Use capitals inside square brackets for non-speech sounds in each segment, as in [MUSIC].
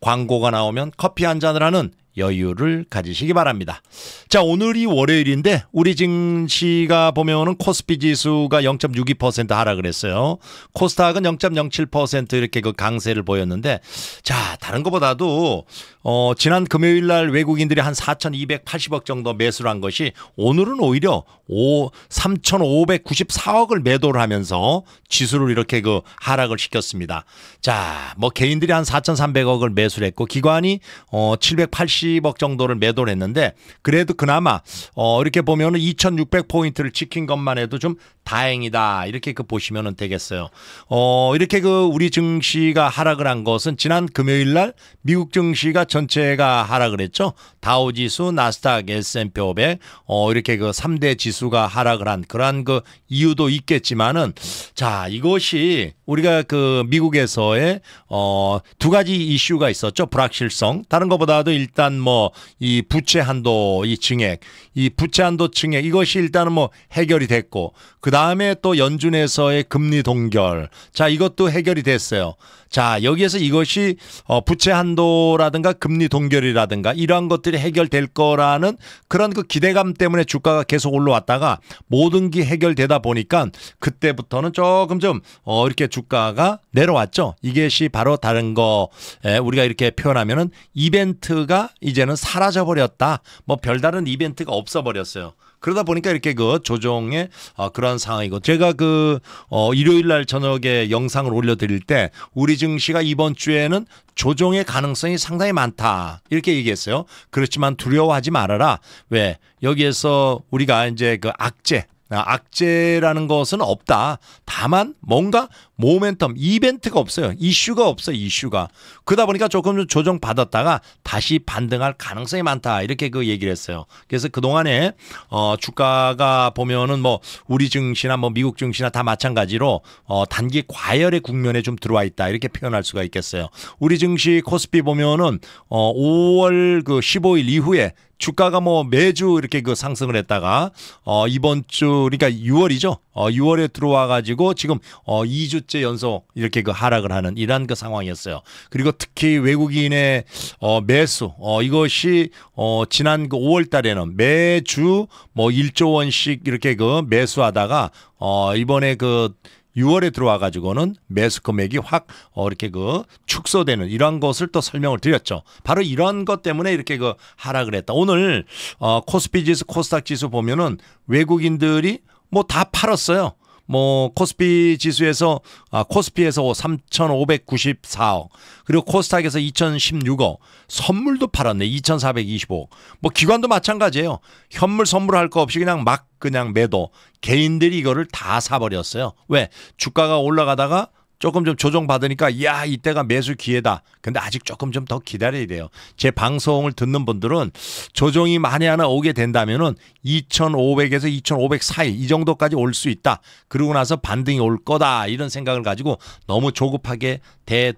광고가 나오면 커피 한 잔을 하는 여유를 가지시기 바랍니다. 자, 오늘이 월요일인데 우리 증시가 보면은 코스피 지수가 0.62% 하락 을했어요 코스닥은 0.07% 이렇게 그 강세를 보였는데 자, 다른 것보다도 어, 지난 금요일 날 외국인들이 한 4,280억 정도 매수를 한 것이 오늘은 오히려 5 3,594억을 매도를 하면서 지수를 이렇게 그 하락을 시켰습니다. 자, 뭐 개인들이 한 4,300억을 매수를 했고 기관이 어780 180억 정도를 매도를 했는데 그래도 그나마 어 이렇게 보면은 2,600 포인트를 지킨 것만 해도 좀 다행이다. 이렇게 그 보시면 되겠어요. 어, 이렇게 그 우리 증시가 하락을 한 것은 지난 금요일 날 미국 증시가 전체가 하락을 했죠. 다우 지수, 나스닥, S&P 500 어, 이렇게 그 3대 지수가 하락을 한 그러한 그 이유도 있겠지만은 자, 이것이 우리가 그 미국에서의 어, 두 가지 이슈가 있었죠. 불확실성. 다른 것보다도 일단 뭐 이 부채 한도 이 증액, 이 부채 한도 증액 이것이 일단은 뭐 해결이 됐고 그다음 다음에 또 연준에서의 금리 동결. 자, 이것도 해결이 됐어요. 자, 여기에서 이것이 어, 부채 한도라든가 금리 동결이라든가 이러한 것들이 해결될 거라는 그런 그 기대감 때문에 주가가 계속 올라왔다가 모든 게 해결되다 보니까 그때부터는 조금 좀 어, 이렇게 주가가 내려왔죠. 이것이 바로 다른 거 예, 우리가 이렇게 표현하면은 이벤트가 이제는 사라져 버렸다. 뭐 별다른 이벤트가 없어 버렸어요. 그러다 보니까 이렇게 그 조정의 어, 그러한 상황이고 제가 그 어, 일요일 날 저녁에 영상을 올려드릴 때 우리 증시가 이번 주에는 조정의 가능성이 상당히 많다 이렇게 얘기했어요. 그렇지만 두려워하지 말아라. 왜 여기에서 우리가 이제 그 악재 아, 악재라는 것은 없다. 다만 뭔가 모멘텀, 이벤트가 없어요. 이슈가 없어 이슈가. 그러다 보니까 조금 조정 받았다가 다시 반등할 가능성이 많다. 이렇게 그 얘기를 했어요. 그래서 그동안에 어 주가가 보면은 뭐 우리 증시나 뭐 미국 증시나 다 마찬가지로 어 단기 과열의 국면에 좀 들어와 있다. 이렇게 표현할 수가 있겠어요. 우리 증시 코스피 보면은 어 5월 그 15일 이후에 주가가 뭐 매주 이렇게 그 상승을 했다가 어 이번 주 그러니까 6월이죠. 어 6월에 들어와 가지고 지금 어 2주째 연속 이렇게 그 하락을 하는 이런그 상황이었어요. 그리고 특히 외국인의 어 매수 어 이것이 어 지난 그 5월 달에는 매주 뭐 1조 원씩 이렇게 그 매수하다가 어 이번에 그 6월에 들어와 가지고는 매수 금액이 확 어, 이렇게 그 축소되는 이러한 것을 또 설명을 드렸죠. 바로 이러한 것 때문에 이렇게 그 하락을 했다. 오늘 어, 코스피 지수, 코스닥 지수 보면은 외국인들이 뭐 다 팔았어요. 뭐 코스피 지수에서 아, 코스피에서 3,594억 그리고 코스닥에서 2,016억 선물도 팔았네 2,425억 뭐 기관도 마찬가지예요 현물 선물할 거 없이 그냥 막 그냥 매도 개인들이 이거를 다 사버렸어요. 왜? 주가가 올라가다가 조금 좀 조정받으니까 야 이때가 매수 기회다. 근데 아직 조금 좀 더 기다려야 돼요. 제 방송을 듣는 분들은 조정이 만에 하나 오게 된다면은 2,500에서 2,500 사이 이 정도까지 올 수 있다. 그러고 나서 반등이 올 거다 이런 생각을 가지고 너무 조급하게 대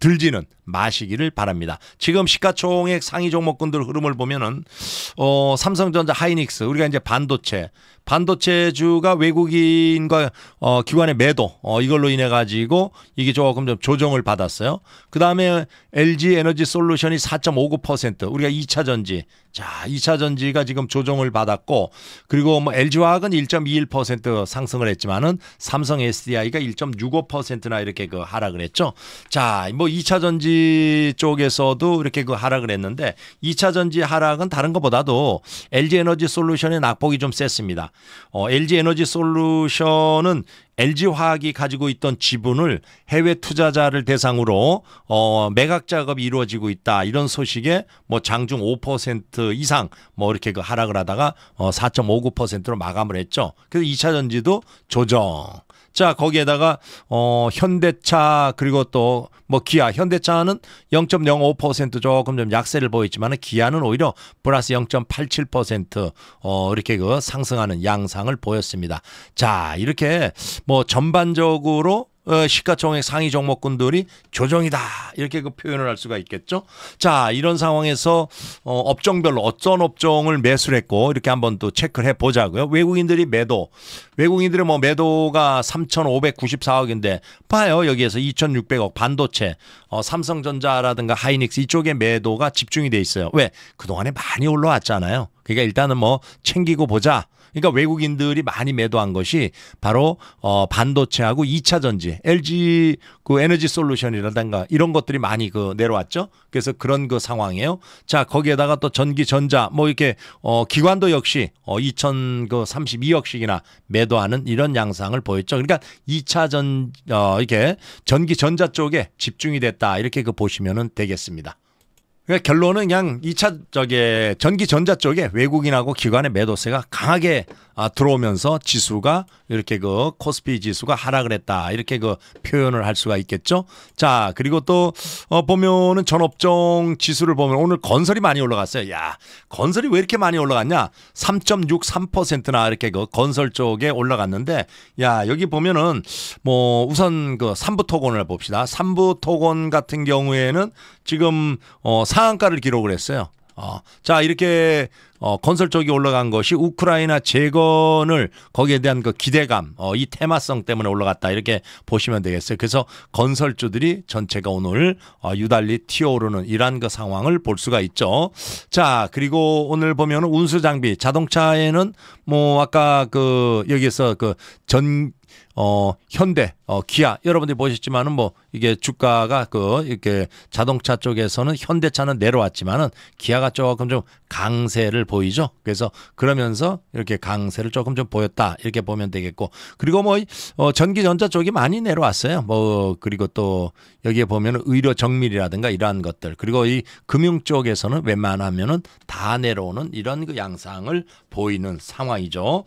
들지는 마시기를 바랍니다. 지금 시가총액 상위 종목군들 흐름을 보면은 어, 삼성전자, 하이닉스 우리가 이제 반도체 반도체주가 외국인과 어, 기관의 매도 어, 이걸로 인해 가지고 이게 조금 좀 조정을 받았어요. 그 다음에 LG 에너지 솔루션이 4.59% 우리가 2차 전지 자 2차 전지가 지금 조정을 받았고 그리고 뭐 LG 화학은 1.21% 상승을 했지만은 삼성 SDI가 1.65%나 이렇게 그 하락을 했죠. 자뭐 2차 전지 전 쪽에서도 이렇게 그 하락을 했는데 2차 전지 하락은 다른 것보다도 LG 에너지 솔루션의 낙폭이 좀 셌습니다. 어, LG 에너지 솔루션은 LG 화학이 가지고 있던 지분을 해외 투자자를 대상으로 어, 매각 작업이 이루어지고 있다 이런 소식에 뭐 장중 5% 이상 뭐 이렇게 그 하락을 하다가 어, 4.59%로 마감을 했죠. 그래서 2차 전지도 조정. 자, 거기에다가 어 현대차 그리고 또 뭐 기아, 현대차는 0.05% 조금 좀 약세를 보였지만 기아는 오히려 플러스 0.87%어 이렇게 그 상승하는 양상을 보였습니다. 자, 이렇게 뭐 전반적으로 어, 시가총액 상위 종목군들이 조정이다 이렇게 그 표현을 할 수가 있겠죠. 자 이런 상황에서 어, 업종별로 어떤 업종을 매수를 했고 이렇게 한번 또 체크를 해보자고요. 외국인들이 매도 외국인들의 뭐 매도가 3,594억인데 봐요 여기에서 2,600억 반도체 어, 삼성전자라든가 하이닉스 이쪽에 매도가 집중이 돼 있어요. 왜 그동안에 많이 올라왔잖아요. 그러니까 일단은 뭐 챙기고 보자. 그러니까 외국인들이 많이 매도한 것이 바로 어 반도체하고 2차 전지, LG 그 에너지 솔루션이라든가 이런 것들이 많이 그 내려왔죠. 그래서 그런 그 상황이에요. 자, 거기에다가 또 전기 전자 뭐 이렇게 어 기관도 역시 어 2032억씩이나 매도하는 이런 양상을 보였죠. 그러니까 2차 전어 이렇게 전기 전자 쪽에 집중이 됐다. 이렇게 그 보시면은 되겠습니다. 그러니까 결론은 그냥 2차 저게 전기 전자 쪽에 외국인하고 기관의 매도세가 강하게 아, 들어오면서 지수가 이렇게 그 코스피 지수가 하락을 했다 이렇게 그 표현을 할 수가 있겠죠. 자 그리고 또 어, 보면은 전업종 지수를 보면 오늘 건설이 많이 올라갔어요. 야 건설이 왜 이렇게 많이 올라갔냐? 3.63%나 이렇게 그 건설 쪽에 올라갔는데 야 여기 보면은 뭐 우선 그3부 토건을 봅시다. 3부 토건 같은 경우에는 지금 어 상한가를 기록을 했어요. 어, 자 이렇게 어, 건설적이 올라간 것이 우크라이나 재건을 거기에 대한 그 기대감, 어, 이 테마성 때문에 올라갔다 이렇게 보시면 되겠어요. 그래서 건설주들이 전체가 오늘 어, 유달리 튀어오르는 이러한 그 상황을 볼 수가 있죠. 자 그리고 오늘 보면 운수 장비, 자동차에는 뭐 아까 그 여기에서 그전 어 현대, 어 기아 여러분들이 보셨지만은 뭐 이게 주가가 그 이렇게 자동차 쪽에서는 현대차는 내려왔지만은 기아가 조금 좀 강세를 보이죠. 그래서 그러면서 이렇게 강세를 조금 좀 보였다 이렇게 보면 되겠고 그리고 뭐 어, 전기전자 쪽이 많이 내려왔어요. 뭐 그리고 또 여기에 보면 의료 정밀이라든가 이러한 것들 그리고 이 금융 쪽에서는 웬만하면은 다 내려오는 이런 그 양상을 보이는 상황이죠.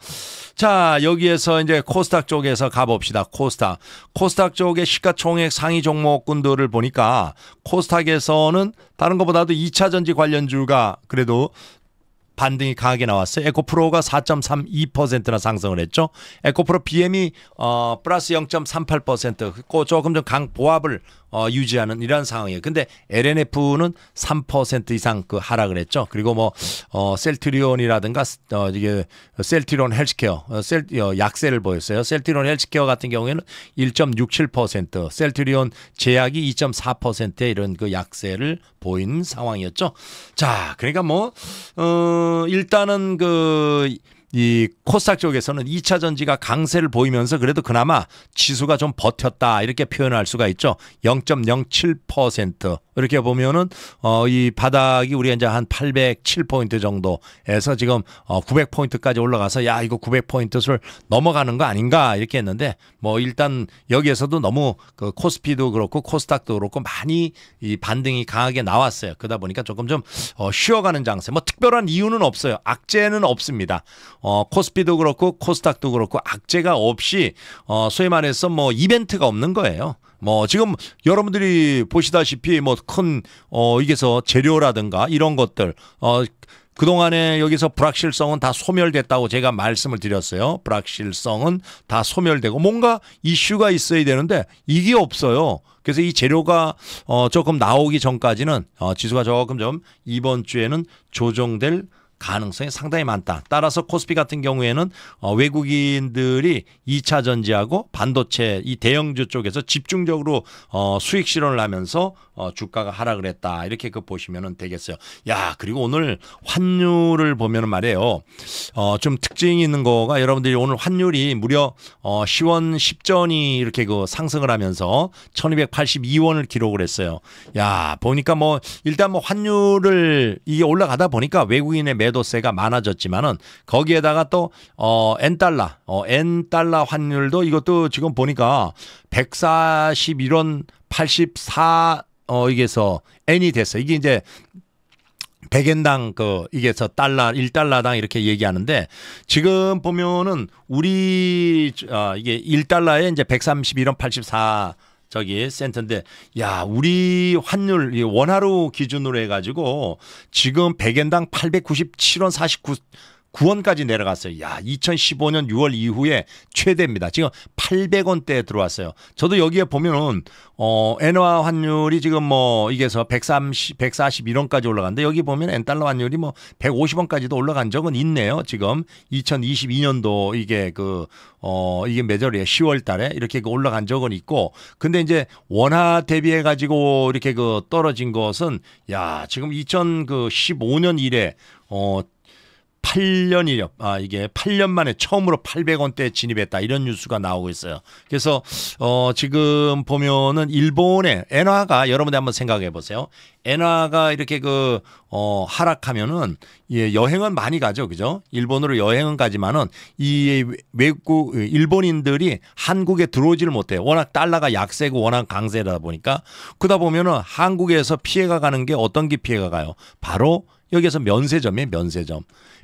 자 여기에서 이제 코스닥 쪽에 코스서 가봅시다. 코스닥. 코스닥 쪽의 시가총액 상위 종목군들을 보니까 코스닥에서는 다른 것보다도 2차 전지 관련주가 그래도 반등이 강하게 나왔어요. 에코프로가 4.32%나 상승을 했죠. 에코프로 BM이 어 플러스 0.38% 그 조금 좀 강 보합을 어 유지하는 이런 상황이에요. 근데 LNF는 3% 이상 그 하락을 했죠. 그리고 뭐 어 셀트리온이라든가 어 이게 셀트리온 헬스케어 어, 셀 어, 약세를 보였어요. 셀트리온 헬스케어 같은 경우에는 1.67%, 셀트리온 제약이 2.4%의 이런 그 약세를 보인 상황이었죠. 자, 그러니까 뭐어 어, 일단은 그, 이 코스닥 쪽에서는 2차 전지가 강세를 보이면서 그래도 그나마 지수가 좀 버텼다 이렇게 표현할 수가 있죠. 0.07% 이렇게 보면은 어이 바닥이 우리가 이제 한 807포인트 정도에서 지금 어 900포인트까지 올라가서 야 이거 900포인트를 넘어가는 거 아닌가 이렇게 했는데 뭐 일단 여기에서도 너무 그 코스피도 그렇고 코스닥도 그렇고 많이 이 반등이 강하게 나왔어요. 그러다 보니까 조금 좀어 쉬어가는 장세. 뭐 특별한 이유는 없어요. 악재는 없습니다. 어 코스피도 그렇고 코스닥도 그렇고 악재가 없이 어 소위 말해서 뭐 이벤트가 없는 거예요. 뭐 지금 여러분들이 보시다시피 뭐 큰 어, 이게서 재료라든가 이런 것들 어 그동안에 여기서 불확실성은 다 소멸됐다고 제가 말씀을 드렸어요. 불확실성은 다 소멸되고 뭔가 이슈가 있어야 되는데 이게 없어요. 그래서 이 재료가 어 조금 나오기 전까지는 어 지수가 조금 좀 이번 주에는 조정될 가능성이 상당히 많다. 따라서 코스피 같은 경우에는 어, 외국인들이 2차 전지하고 반도체 이 대형주 쪽에서 집중적으로 어, 수익 실현을 하면서 어, 주가가 하락을 했다. 이렇게 그보시면 되겠어요. 야, 그리고 오늘 환율을 보면 말이에요. 어, 좀 특징이 있는 거가 여러분들이 오늘 환율이 무려 어, 10원 10전이 이렇게 그 상승을 하면서 1282원을 기록을 했어요. 야, 보니까 뭐 일단 뭐 환율을 이게 올라가다 보니까 외국인의 매도세가 많아졌지만은 거기에다가 또 어, 엔달러, 어, 엔달러 환율도 이것도 지금 보니까 141원 84어 이게서 n이 됐어. 이게 이제 백엔당 그 이게서 달러 일달러당 이렇게 얘기하는데 지금 보면은 우리 아 이게 일달러에 이제 131원 84 저기 센터인데 야 우리 환율 원화로 기준으로 해가지고 지금 백엔당 897원 49 9원까지 내려갔어요. 야, 2015년 6월 이후에 최대입니다. 지금 800원대에 들어왔어요. 저도 여기에 보면은 어, 엔화 환율이 지금 뭐 이게서 130 141원까지 올라갔는데 여기 보면 엔달러 환율이 뭐 150원까지도 올라간 적은 있네요. 지금 2022년도 이게 그 어, 이게 매절이에 10월 달에 이렇게 그 올라간 적은 있고 근데 이제 원화 대비해 가지고 이렇게 그 떨어진 것은 야, 지금 2015년 이래 어, 8년이력 아, 이게 8년 만에 처음으로 800원대에 진입했다. 이런 뉴스가 나오고 있어요. 그래서, 어, 지금 보면은 일본의 엔화가 여러분들 한번 생각해 보세요. 엔화가 이렇게 그, 어, 하락하면은, 예, 여행은 많이 가죠. 그죠? 일본으로 여행은 가지만은 이 외국, 일본인들이 한국에 들어오지를 못해요. 워낙 달러가 약세고 워낙 강세다 보니까. 그러다 보면은 한국에서 피해가 가는 게 어떤 게 피해가 가요? 바로 여기에서 면세점이에요. 면세점.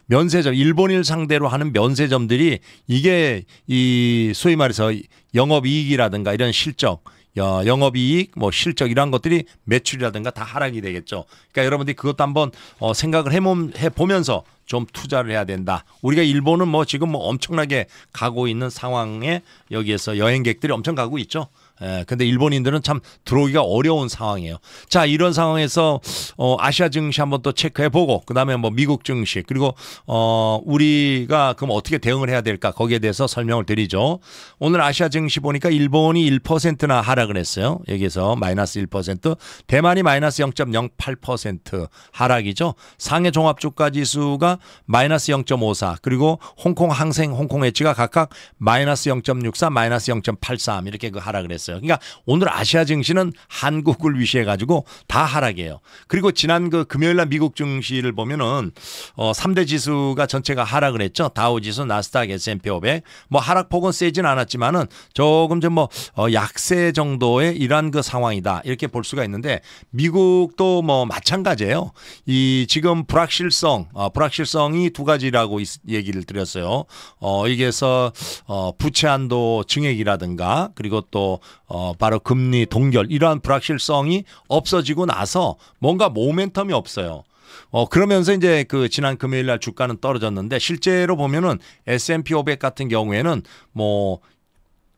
면세점 일본인을 상대로 하는 면세점들이 이게 이 소위 말해서 영업 이익이라든가 이런 실적 어, 영업 이익 뭐 실적 이런 것들이 매출이라든가 다 하락이 되겠죠. 그러니까 여러분들이 그것도 한번 어, 생각을 해 보면서 좀 투자를 해야 된다. 우리가 일본은 뭐 지금 뭐 엄청나게 가고 있는 상황에 여기에서 여행객들이 엄청 가고 있죠. 예, 근데 일본인들은 참 들어오기가 어려운 상황이에요. 자, 이런 상황에서 어, 아시아 증시 한번 또 체크해 보고 그다음에 뭐 미국 증시 그리고 어, 우리가 그럼 어떻게 대응을 해야 될까? 거기에 대해서 설명을 드리죠. 오늘 아시아 증시 보니까 일본이 1%나 하락을 했어요. 여기에서 마이너스 1%, 대만이 마이너스 0.08% 하락이죠. 상해 종합 주가 지수가 마이너스 0.54 그리고 홍콩 항생 홍콩 엣지가 각각 마이너스 0.64, 마이너스 0.83 이렇게 그 하락을 했어요. 하락했어요. 그러니까 오늘 아시아 증시는 한국을 위시해 가지고 다 하락이에요. 그리고 지난 그 금요일 날 미국 증시를 보면은 어 3대 지수가 전체가 하락을 했죠. 다우 지수, 나스닥, S&P 500. 뭐 하락폭은 세진 않았지만은 조금 좀 뭐 어, 약세 정도의 이러한 그 상황이다. 이렇게 볼 수가 있는데 미국도 뭐 마찬가지예요. 이 지금 불확실성, 어 불확실성이 두 가지라고 얘기를 드렸어요. 어 여기에서 어 부채 한도 증액이라든가 그리고 또 어, 바로 금리 동결 이러한 불확실성이 없어지고 나서 뭔가 모멘텀이 없어요. 어, 그러면서 이제 그 지난 금요일 날 주가는 떨어졌는데 실제로 보면은 S&P 500 같은 경우에는 뭐다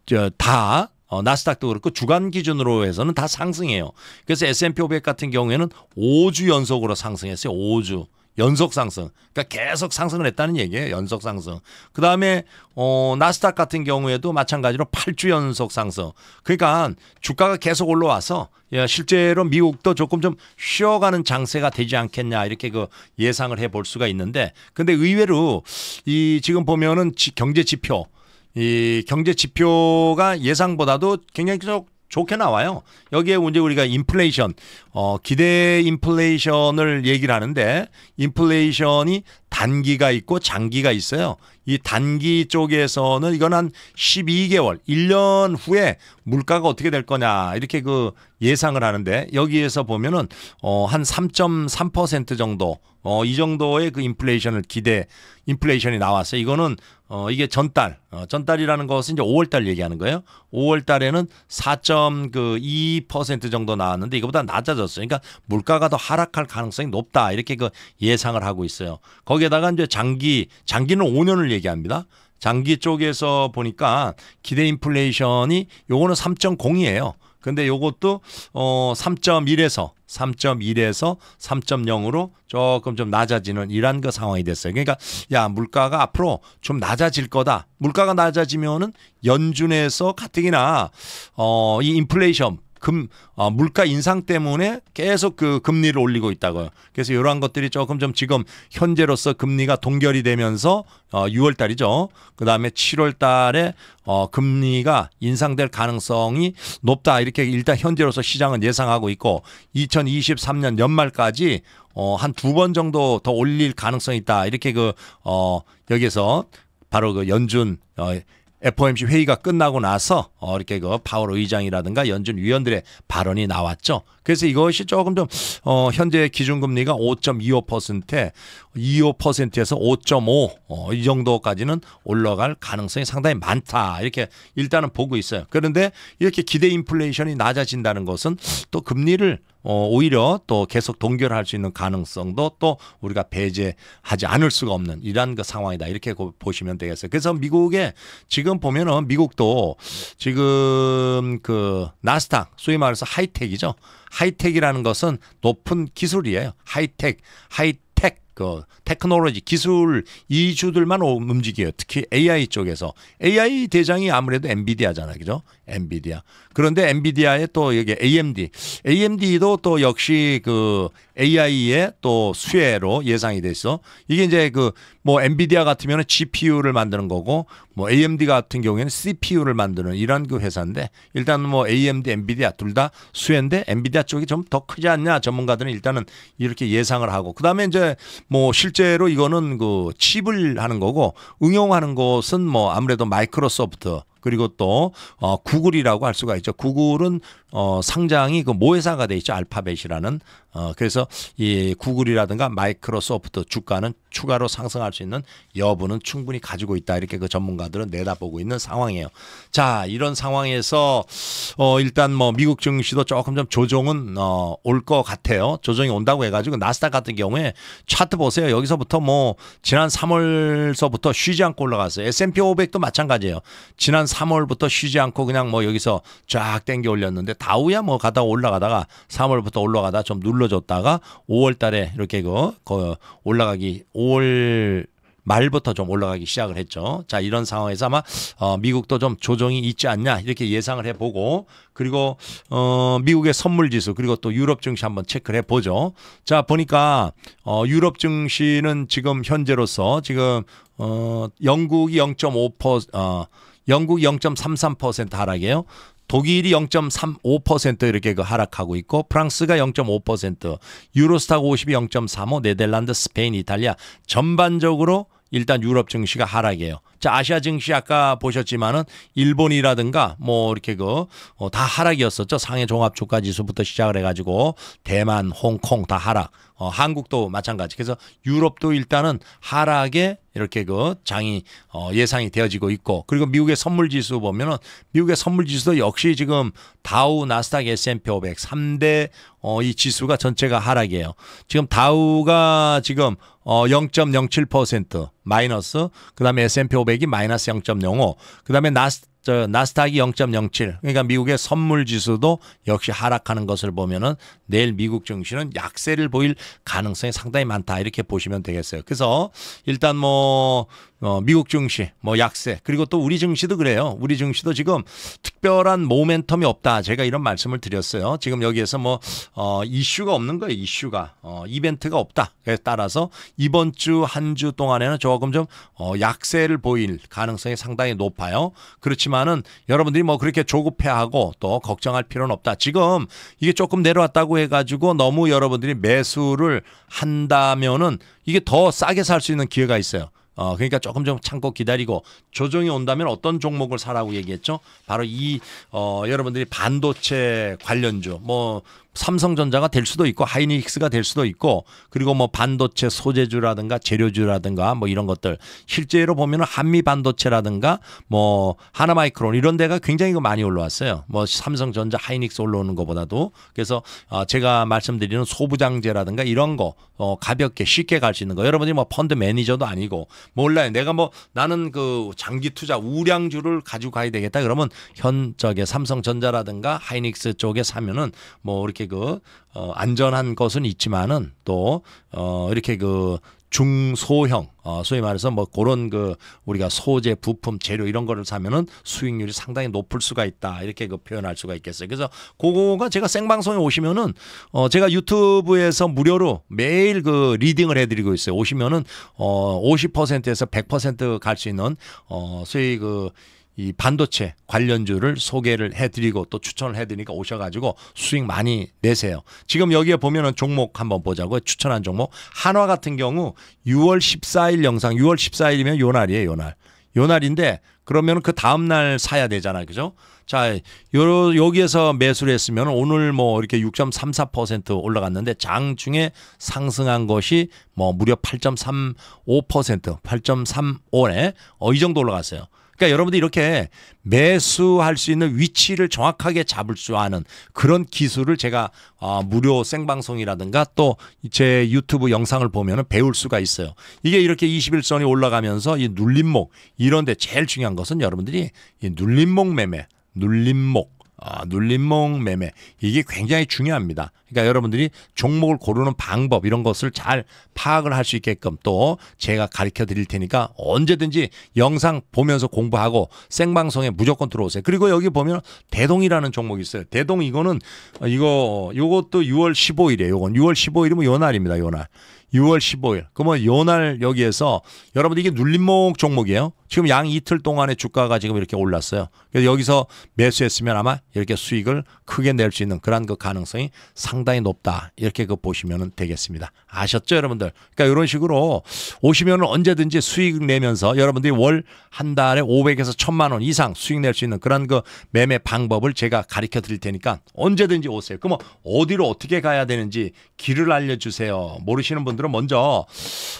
저, 어, 나스닥도 그렇고 주간 기준으로 해서는 다 상승해요. 그래서 S&P 500 같은 경우에는 5주 연속으로 상승했어요. 5주. 연속 상승. 그러니까 계속 상승을 했다는 얘기예요. 연속 상승. 그다음에 어 나스닥 같은 경우에도 마찬가지로 8주 연속 상승. 그러니까 주가가 계속 올라와서 예, 실제로 미국도 조금 좀 쉬어가는 장세가 되지 않겠냐 이렇게 그 예상을 해볼 수가 있는데 근데 의외로 이 지금 보면은 경제 지표 이 경제 지표가 예상보다도 굉장히 좀 좋게 나와요. 여기에 이제 우리가 인플레이션, 어, 기대 인플레이션을 얘기를 하는데 인플레이션이 단기가 있고 장기가 있어요. 이 단기 쪽에서는 이건 한 12개월, 1년 후에 물가가 어떻게 될 거냐 이렇게 그 예상을 하는데 여기에서 보면은 어, 한 3.3% 정도 어, 이 정도의 그 인플레이션을 기대 인플레이션이 나왔어요. 이거는 어, 이게 전달, 어, 전달이라는 것은 이제 5월달 얘기하는 거예요. 5월달에는 4.2% 정도 나왔는데 이거보다 낮아졌어요. 그러니까 물가가 더 하락할 가능성이 높다 이렇게 그 예상을 하고 있어요. 거기에다가 이제 장기, 장기는 5년을 얘기합니다. 장기 쪽에서 보니까 기대 인플레이션이 요거는 3.0이에요. 근데 요것도 어 3.1에서 3.1에서 3.0으로 조금 좀 낮아지는 이런 그 상황이 됐어요. 그러니까 야 물가가 앞으로 좀 낮아질 거다. 물가가 낮아지면은 연준에서 가뜩이나 어이 인플레이션 금 어, 물가 인상 때문에 계속 그 금리를 올리고 있다고요. 그래서 이러한 것들이 조금 좀 지금 현재로서 금리가 동결이 되면서 어, 6월 달이죠. 그 다음에 7월 달에 어, 금리가 인상될 가능성이 높다 이렇게 일단 현재로서 시장은 예상하고 있고 2023년 연말까지 어, 한 두 번 정도 더 올릴 가능성이 있다 이렇게 그 어, 여기서 바로 그 연준 어, FOMC 회의가 끝나고 나서 어, 이렇게 그 파월 의장이라든가 연준 위원들의 발언이 나왔죠. 그래서 이것이 조금 좀 어, 현재 기준금리가 5.25%에 25%에서 5.5 어, 정도까지는 올라갈 가능성이 상당히 많다 이렇게 일단은 보고 있어요. 그런데 이렇게 기대 인플레이션이 낮아진다는 것은 또 금리를 어, 오히려 또 계속 동결할 수 있는 가능성도 또 우리가 배제하지 않을 수가 없는 이러한 그 상황이다. 이렇게 보시면 되겠어요. 그래서 미국에 지금 보면은 미국도 지금 그 나스닥, 소위 말해서 하이텍이죠. 하이텍이라는 것은 높은 기술이에요. 하이텍, 하이텍. 그 테크놀로지 기술 이주들만 움직여요. 특히 AI 쪽에서 AI 대장이 아무래도 엔비디아잖아요, 그죠? 엔비디아. 그런데 엔비디아의 또 여기 AMD, AMD도 또 역시 그 AI의 또 수혜로 예상이 돼 있어. 이게 이제 그 뭐 엔비디아 같으면 GPU를 만드는 거고 뭐 AMD 같은 경우에는 CPU를 만드는 이런 그 회사인데 일단 뭐 AMD, 엔비디아 둘 다 수혜인데 엔비디아 쪽이 좀 더 크지 않냐 전문가들은 일단은 이렇게 예상을 하고 그다음에 이제 뭐 실제로 이거는 그 칩을 하는 거고 응용하는 것은 뭐 아무래도 마이크로소프트 그리고 또 어, 구글이라고 할 수가 있죠. 구글은 어, 상장이 그 모회사가 돼 있죠. 알파벳이라는 어, 그래서 이 구글이라든가 마이크로소프트 주가는 추가로 상승할 수 있는 여부는 충분히 가지고 있다. 이렇게 그 전문가들은 내다보고 있는 상황이에요. 자, 이런 상황에서 어, 일단 뭐 미국 증시도 조금 좀 조정은 어, 올것 같아요. 조정이 온다고 해가지고 나스닥 같은 경우에 차트 보세요. 여기서부터 뭐 지난 3월서부터 쉬지 않고 올라갔어요. S&P 500도 마찬가지예요. 지난 3월부터 쉬지 않고 그냥 뭐 여기서 쫙 땡겨 올렸는데 다우야 뭐 가다가 올라가다가 3월부터 올라가다 좀 눌러 눌러줬다가 5월 달에 이렇게 그, 그 올라가기 5월 말부터 좀 올라가기 시작을 했죠. 자, 이런 상황에서 아마 어, 미국도 좀 조정이 있지 않냐 이렇게 예상을 해보고 그리고 어, 미국의 선물 지수 그리고 또 유럽 증시 한번 체크를 해보죠. 자, 보니까 어, 유럽 증시는 지금 현재로서 지금 어, 영국이 0.5% 어, 영국 0.33% 하락이에요. 독일이 0.35% 이렇게 그 하락하고 있고 프랑스가 0.5%, 유로스타고 50이 0.35, 네덜란드, 스페인, 이탈리아 전반적으로 일단 유럽 증시가 하락이에요. 자, 아시아 증시 아까 보셨지만은 일본이라든가 뭐 이렇게 그다 어, 하락이었었죠. 상해 종합 주가 지수부터 시작을 해 가지고 대만, 홍콩 다 하락. 어, 한국도 마찬가지. 그래서 유럽도 일단은 하락에 이렇게 그 장이 어, 예상이 되어지고 있고 그리고 미국의 선물 지수 보면은 미국의 선물 지수도 역시 지금 다우, 나스닥, S&P 500 3대 어, 이 지수가 전체가 하락이에요. 지금 다우가 지금 어, 0.07% 마이너스, 그다음에 S&P 500이 마이너스 0.05, 그다음에 나스 저 나스닥이 0.07 그러니까 미국의 선물 지수도 역시 하락하는 것을 보면은 내일 미국 증시는 약세를 보일 가능성이 상당히 많다 이렇게 보시면 되겠어요. 그래서 일단 뭐 어, 미국 증시, 뭐 약세, 그리고 또 우리 증시도 그래요. 우리 증시도 지금 특별한 모멘텀이 없다. 제가 이런 말씀을 드렸어요. 지금 여기에서 뭐 어, 이슈가 없는 거예요. 이슈가 어, 이벤트가 없다에 따라서 이번 주 한 주 동안에는 조금 좀 어, 약세를 보일 가능성이 상당히 높아요. 그렇지만은 여러분들이 뭐 그렇게 조급해하고 또 걱정할 필요는 없다. 지금 이게 조금 내려왔다고 해가지고 너무 여러분들이 매수를 한다면은 이게 더 싸게 살 수 있는 기회가 있어요. 어, 그러니까 조금 좀 참고 기다리고 조정이 온다면 어떤 종목을 사라고 얘기했죠? 바로 이 어, 여러분들이 반도체 관련주 뭐 삼성전자가 될 수도 있고 하이닉스가 될 수도 있고 그리고 뭐 반도체 소재주라든가 재료주라든가 뭐 이런 것들 실제로 보면은 한미 반도체라든가 뭐 하나마이크론 이런 데가 굉장히 그 많이 올라왔어요. 뭐 삼성전자 하이닉스 올라오는 것보다도 그래서 아, 제가 말씀드리는 소부장제라든가 이런 거 어, 가볍게 쉽게 갈 수 있는 거 여러분이 뭐 펀드 매니저도 아니고 몰라요. 내가 뭐 나는 그 장기 투자 우량주를 가지고 가야 되겠다 그러면 현 저게 삼성전자라든가 하이닉스 쪽에 사면은 뭐 이렇게 이렇게 그 어, 안전한 것은 있지만은 또 어, 이렇게 그 중소형 어, 소위 말해서 뭐 그런 그 우리가 소재 부품 재료 이런 거를 사면은 수익률이 상당히 높을 수가 있다 이렇게 그 표현할 수가 있겠어요. 그래서 그거가 제가 생방송에 오시면은 어, 제가 유튜브에서 무료로 매일 그 리딩을 해드리고 있어요. 오시면은 어, 50%에서 100%갈 수 있는 어, 소위 그이 반도체 관련주를 소개를 해드리고 또 추천을 해드리니까 오셔가지고 수익 많이 내세요. 지금 여기에 보면은 종목 한번 보자고요. 추천한 종목. 한화 같은 경우 6월 14일 영상, 6월 14일이면 요 날이에요, 요 날. 요 날인데 그러면 그 다음 날 사야 되잖아요. 그죠? 자, 요, 여기에서 매수를 했으면 오늘 뭐 이렇게 6.34% 올라갔는데 장 중에 상승한 것이 뭐 무려 8.35%, 8.35에 어, 이 정도 올라갔어요. 그러니까 여러분들 이렇게 매수할 수 있는 위치를 정확하게 잡을 수 아는 그런 기술을 제가 어, 무료 생방송이라든가 또 제 유튜브 영상을 보면 배울 수가 있어요. 이게 이렇게 21선이 올라가면서 이 눌림목 이런데 제일 중요한 것은 여러분들이 이 눌림목 매매, 눌림목 어, 눌림목 매매 이게 굉장히 중요합니다. 그러니까 여러분들이 종목을 고르는 방법 이런 것을 잘 파악을 할 수 있게끔 또 제가 가르쳐 드릴 테니까 언제든지 영상 보면서 공부하고 생방송에 무조건 들어오세요. 그리고 여기 보면 대동이라는 종목이 있어요. 대동 이거는 어, 이거 요것도 6월 15일이에요. 이건 6월 15일이면 요 날입니다. 요 날. 6월 15일. 그러면 요 날 여기에서 여러분 들 이게 눌림목 종목이에요. 지금 양 이틀 동안의 주가가 지금 이렇게 올랐어요. 그래서 여기서 매수했으면 아마 이렇게 수익을 크게 낼 수 있는 그런 그 가능성이 상당히 높다. 이렇게 그 보시면 되겠습니다. 아셨죠, 여러분들? 그러니까 이런 식으로 오시면 언제든지 수익 내면서 여러분들이 월 한 달에 500에서 1000만 원 이상 수익 낼 수 있는 그런 그 매매 방법을 제가 가르쳐 드릴 테니까 언제든지 오세요. 그럼 어디로 어떻게 가야 되는지 길을 알려 주세요. 모르시는 분들은 먼저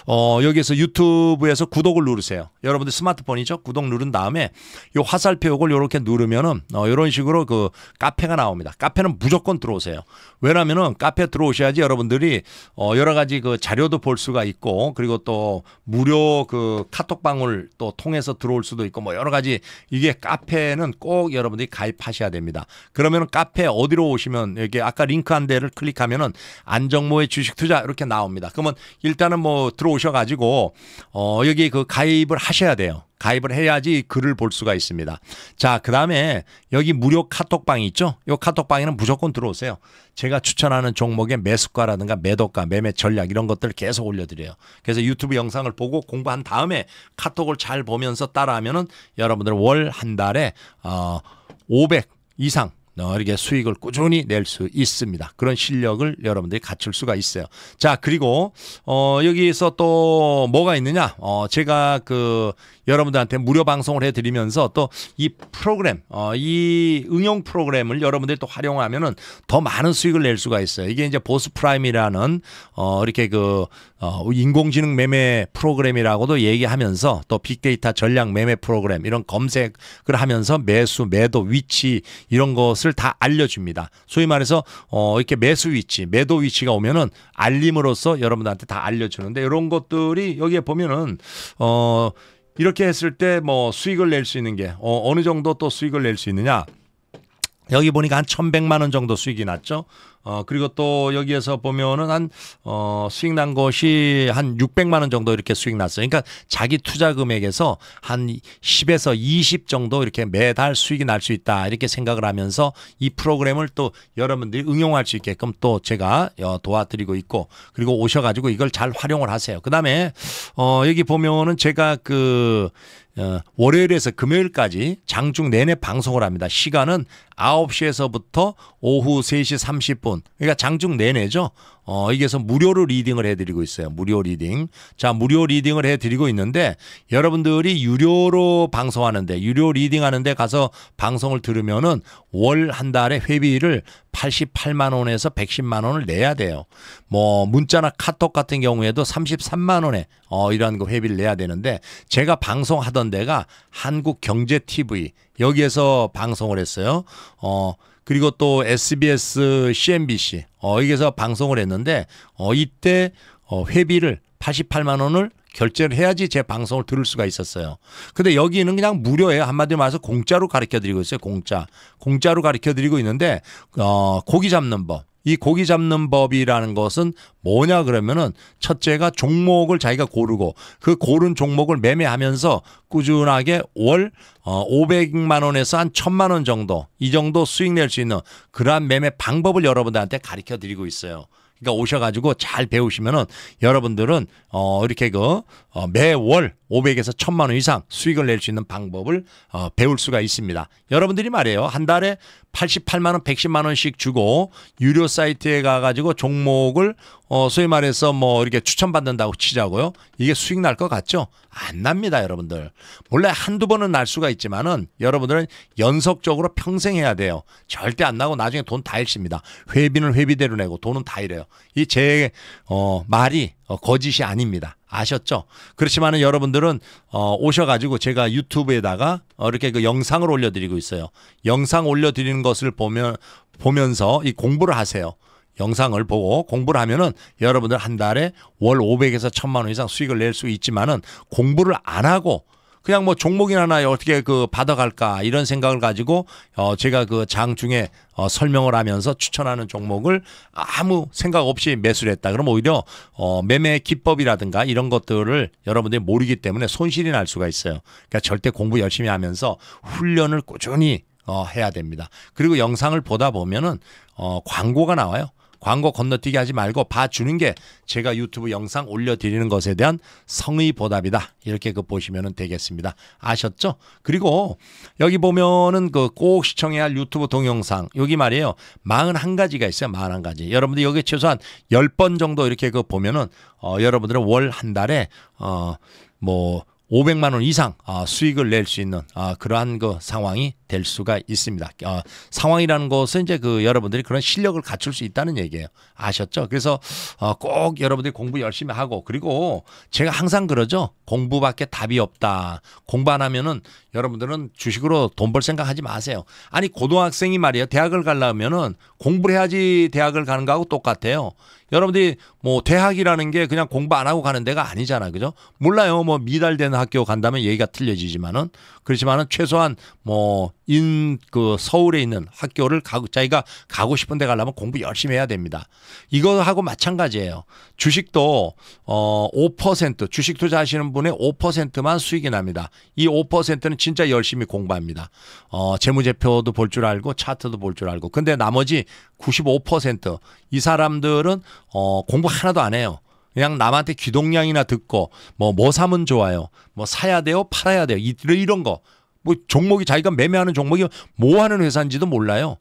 어 여기에서 유튜브에서 구독을 누르세요. 여러분들 스마트 스마트폰이죠. 구독 누른 다음에 요 화살표 요걸 요렇게 누르면은 어 요런 식으로 그 카페가 나옵니다. 카페는 무조건 들어오세요. 왜냐면은 카페 들어오셔야지 여러분들이 어 여러 가지 그 자료도 볼 수가 있고 그리고 또 무료 그 카톡방을 또 통해서 들어올 수도 있고 뭐 여러 가지 이게 카페는 꼭 여러분들이 가입하셔야 됩니다. 그러면은 카페 어디로 오시면 이게 아까 링크 한 대를 클릭하면은 안정모의 주식 투자 이렇게 나옵니다. 그러면 일단은 뭐 들어오셔 가지고 어 여기 그 가입을 하셔야 돼요. 가입을 해야지 글을 볼 수가 있습니다. 자, 그 다음에 여기 무료 카톡방이 있죠? 이 카톡방에는 무조건 들어오세요. 제가 추천하는 종목의 매수가라든가 매도가, 매매 전략 이런 것들을 계속 올려드려요. 그래서 유튜브 영상을 보고 공부한 다음에 카톡을 잘 보면서 따라하면은 여러분들 월 한 달에 어, 500 이상 이렇게 수익을 꾸준히 낼 수 있습니다. 그런 실력을 여러분들이 갖출 수가 있어요. 자, 그리고 어, 여기서 또 뭐가 있느냐? 어, 제가 그 여러분들한테 무료 방송을 해드리면서 또 이 프로그램, 어, 이 응용 프로그램을 여러분들이 또 활용하면은 더 많은 수익을 낼 수가 있어요. 이게 이제 보스 프라임이라는 어, 이렇게 그 어, 인공지능 매매 프로그램이라고도 얘기하면서 또 빅데이터 전략 매매 프로그램 이런 검색을 하면서 매수, 매도, 위치 이런 것 것을 다 알려줍니다. 소위 말해서 어, 이렇게 매수 위치, 매도 위치가 오면은 알림으로써 여러분들한테 다 알려주는데 이런 것들이 여기에 보면은 어, 이렇게 했을 때 뭐 수익을 낼 수 있는 게 어, 어느 정도 또 수익을 낼 수 있느냐. 여기 보니까 한1 1 0 0만원 정도 수익이 났죠. 어, 그리고 또 여기에서 보면은 한, 어, 수익 난 것이 한 600만 원 정도 이렇게 수익 났어요. 그러니까 자기 투자 금액에서 한 10에서 20 정도 이렇게 매달 수익이 날 수 있다. 이렇게 생각을 하면서 이 프로그램을 또 여러분들이 응용할 수 있게끔 또 제가 어, 도와드리고 있고 그리고 오셔가지고 이걸 잘 활용을 하세요. 그 다음에, 어, 여기 보면은 제가 그, 어, 월요일에서 금요일까지 장중 내내 방송을 합니다. 시간은 9시에서부터 오후 3시 30분. 그러니까 장중 내내죠. 어, 이게서 무료로 리딩을 해드리고 있어요. 무료 리딩. 자, 무료 리딩을 해드리고 있는데 여러분들이 유료로 방송하는데 유료 리딩하는데 가서 방송을 들으면은 월 한 달에 회비를 88만 원에서 110만 원을 내야 돼요. 뭐 문자나 카톡 같은 경우에도 33만 원에 어 이런 거 회비를 내야 되는데 제가 방송하던 데가 한국 경제 TV 여기에서 방송을 했어요. 어 그리고 또 SBS, CNBC 어 여기서 방송을 했는데 어 이때 어 회비를 88만 원을 결제를 해야지 제 방송을 들을 수가 있었어요. 근데 여기는 그냥 무료예요. 한마디로 말해서 공짜로 가르쳐 드리고 있어요. 공짜. 공짜로 가르쳐 드리고 있는데 어 고기 잡는 법. 이 고기 잡는 법이라는 것은 뭐냐 그러면은 첫째가 종목을 자기가 고르고 그 고른 종목을 매매하면서 꾸준하게 월 500만 어, 원에서 한 1000만 원 정도 이 정도 수익 낼 수 있는 그러한 매매 방법을 여러분들한테 가르쳐 드리고 있어요. 그러니까 오셔가지고 잘 배우시면은 여러분들은 어 이렇게 그 어, 매월 500에서 1000만 원 이상 수익을 낼 수 있는 방법을 어, 배울 수가 있습니다. 여러분들이 말이에요. 한 달에 88만 원, 110만 원씩 주고 유료 사이트에 가 가지고 종목을 어, 소위 말해서 뭐 이렇게 추천받는다고 치자고요. 이게 수익 날 것 같죠? 안 납니다, 여러분들. 원래 한두 번은 날 수가 있지만은 여러분들은 연속적으로 평생 해야 돼요. 절대 안 나고 나중에 돈 다 잃습니다. 회비는 회비대로 내고 돈은 다 잃어요. 이제 어, 말이 어, 거짓이 아닙니다. 아셨죠? 그렇지만 여러분들은 어, 오셔가지고 제가 유튜브에다가 어, 이렇게 그 영상을 올려드리고 있어요. 영상 올려드리는 것을 보면 보면서 이 공부를 하세요. 영상을 보고 공부를 하면은 여러분들 한 달에 월 500에서 1000만 원 이상 수익을 낼 수 있지만은 공부를 안 하고 그냥 뭐 종목이 하나 어떻게 그 받아갈까 이런 생각을 가지고 어 제가 그 장중에 어 설명을 하면서 추천하는 종목을 아무 생각 없이 매수를 했다. 그럼 오히려 어 매매 기법이라든가 이런 것들을 여러분들이 모르기 때문에 손실이 날 수가 있어요. 그러니까 절대 공부 열심히 하면서 훈련을 꾸준히 어 해야 됩니다. 그리고 영상을 보다 보면은 어 광고가 나와요. 광고 건너뛰기 하지 말고 봐주는 게 제가 유튜브 영상 올려드리는 것에 대한 성의 보답이다. 이렇게 그 보시면 되겠습니다. 아셨죠? 그리고 여기 보면은 그 꼭 시청해야 할 유튜브 동영상 여기 말이에요. 41가지가 있어요. 41가지. 여러분들 여기 최소한 10번 정도 이렇게 그 보면은 어, 여러분들은 월 한 달에 어, 뭐 500만 원 이상 아, 수익을 낼 수 있는 아, 그러한 그 상황이 될 수가 있습니다. 아, 상황이라는 것은 이제 그 여러분들이 그런 실력을 갖출 수 있다는 얘기예요. 아셨죠? 그래서 꼭 여러분들이 공부 열심히 하고 그리고 제가 항상 그러죠. 공부밖에 답이 없다. 공부 안 하면은 여러분들은 주식으로 돈 벌 생각하지 마세요. 아니 고등학생이 말이에요. 대학을 가려면은 공부를 해야지 대학을 가는 거하고 똑같아요. 여러분들이 뭐 대학이라는 게 그냥 공부 안 하고 가는 데가 아니잖아. 그죠? 몰라요. 뭐미달된 학교 간다면 얘기가 틀려지지만은 그렇지만은 최소한 뭐 인그 서울에 있는 학교를 가고 자기가 가고 싶은 데 가려면 공부 열심히 해야 됩니다. 이거하고 마찬가지예요. 주식도 어 5% 주식 투자하시는 분의 5%만 수익이 납니다. 이 5%는 진짜 열심히 공부합니다. 어 재무제표도 볼 줄 알고 차트도 볼 줄 알고. 근데 나머지 95%이 사람들은 어 공부 하나도 안 해요. 그냥 남한테 귀동냥이나 듣고 뭐뭐 뭐 사면 좋아요. 뭐 사야 돼요, 팔아야 돼요. 이, 이런 거뭐 종목이 자기가 매매하는 종목이 뭐 하는 회사인지도 몰라요.